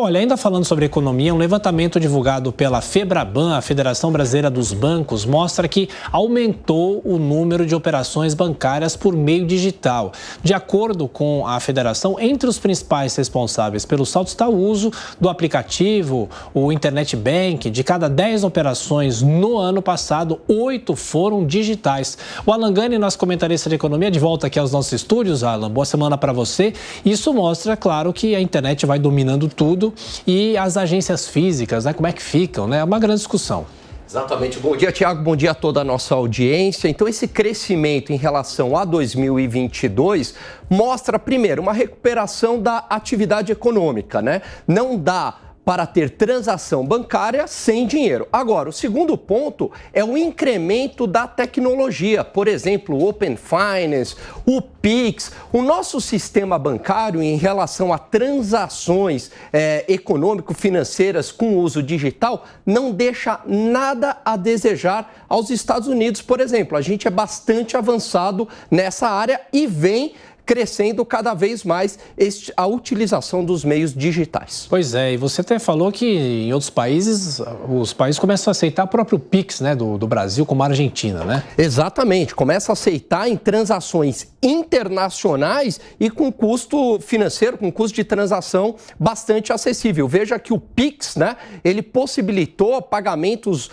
Então, olha, ainda falando sobre economia, um levantamento divulgado pela Febraban, a Federação Brasileira dos Bancos, mostra que aumentou o número de operações bancárias por meio digital. De acordo com a federação, entre os principais responsáveis pelo salto está o uso do aplicativo, o internet bank. De cada 10 operações no ano passado, 8 foram digitais. O Alan Gani, nosso comentarista de economia, de volta aqui aos nossos estúdios. Alan, boa semana para você. Isso mostra, claro, que a internet vai dominando tudo e as agências físicas, né? Como é que ficam, né? É uma grande discussão. Exatamente. Bom dia, Tiago. Bom dia a toda a nossa audiência. Então, esse crescimento em relação a 2022 mostra, primeiro, uma recuperação da atividade econômica, né? Não dá para ter transação bancária sem dinheiro. Agora, o segundo ponto é o incremento da tecnologia, por exemplo, o Open Finance, o Pix. O nosso sistema bancário, em relação a transações é, econômico-financeiras com uso digital, não deixa nada a desejar aos Estados Unidos, por exemplo. A gente é bastante avançado nessa área e vem crescendo cada vez mais este, a utilização dos meios digitais. Pois é, e você até falou que em outros países os países começam a aceitar o próprio Pix né, do, do Brasil, como a Argentina, né? Exatamente, começa a aceitar em transações internacionais e com custo financeiro, com custo de transação bastante acessível. Veja que o Pix, né, ele possibilitou pagamentos uh,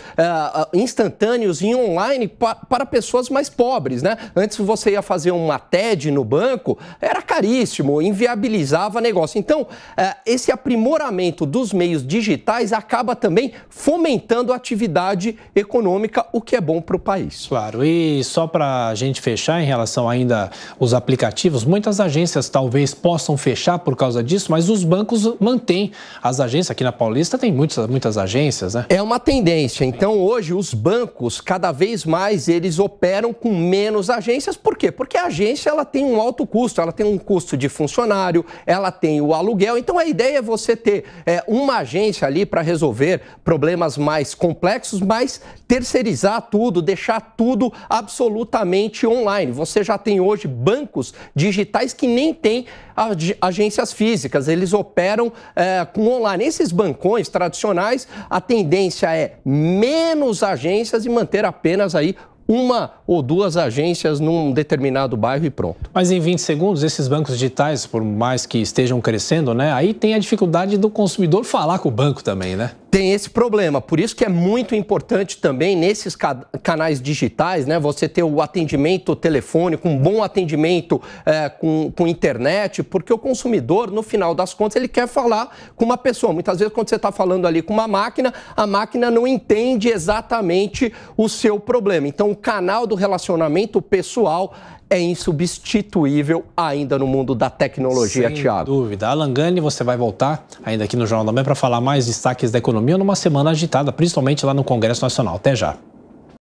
instantâneos e online pa para pessoas mais pobres, né? Antes você ia fazer uma TED no banco, banco era caríssimo, inviabilizava negócio. Então, é, esse aprimoramento dos meios digitais acaba também fomentando a atividade econômica, o que é bom para o país. Claro, e só para a gente fechar em relação ainda aos aplicativos, muitas agências talvez possam fechar por causa disso, mas os bancos mantêm as agências. Aqui na Paulista tem muitas, muitas agências, né? É uma tendência. Então, hoje, os bancos, cada vez mais, eles operam com menos agências. Por quê? Porque a agência ela tem um alto custo, ela tem um custo de funcionário, ela tem o aluguel. Então a ideia é você ter é, uma agência ali para resolver problemas mais complexos, mas terceirizar tudo, deixar tudo absolutamente online. Você já tem hoje bancos digitais que nem tem ag agências físicas, eles operam é, com online. Esses bancões tradicionais, a tendência é menos agências e manter apenas aí uma ou duas agências num determinado bairro e pronto. Mas em 20 segundos, esses bancos digitais, por mais que estejam crescendo, né, aí tem a dificuldade do consumidor falar com o banco também, né? tem esse problema. Por isso que é muito importante também nesses canais digitais, né? Você ter o atendimento telefônico, um bom atendimento é, com, com internet, porque o consumidor, no final das contas, ele quer falar com uma pessoa. Muitas vezes, quando você está falando ali com uma máquina, a máquina não entende exatamente o seu problema. Então, o canal do relacionamento pessoal é insubstituível ainda no mundo da tecnologia, Sem Thiago. Sem dúvida. Alan Gani, você vai voltar ainda aqui no Jornal da Manhã para falar mais destaques da economia numa semana agitada, principalmente lá no Congresso Nacional. Até já.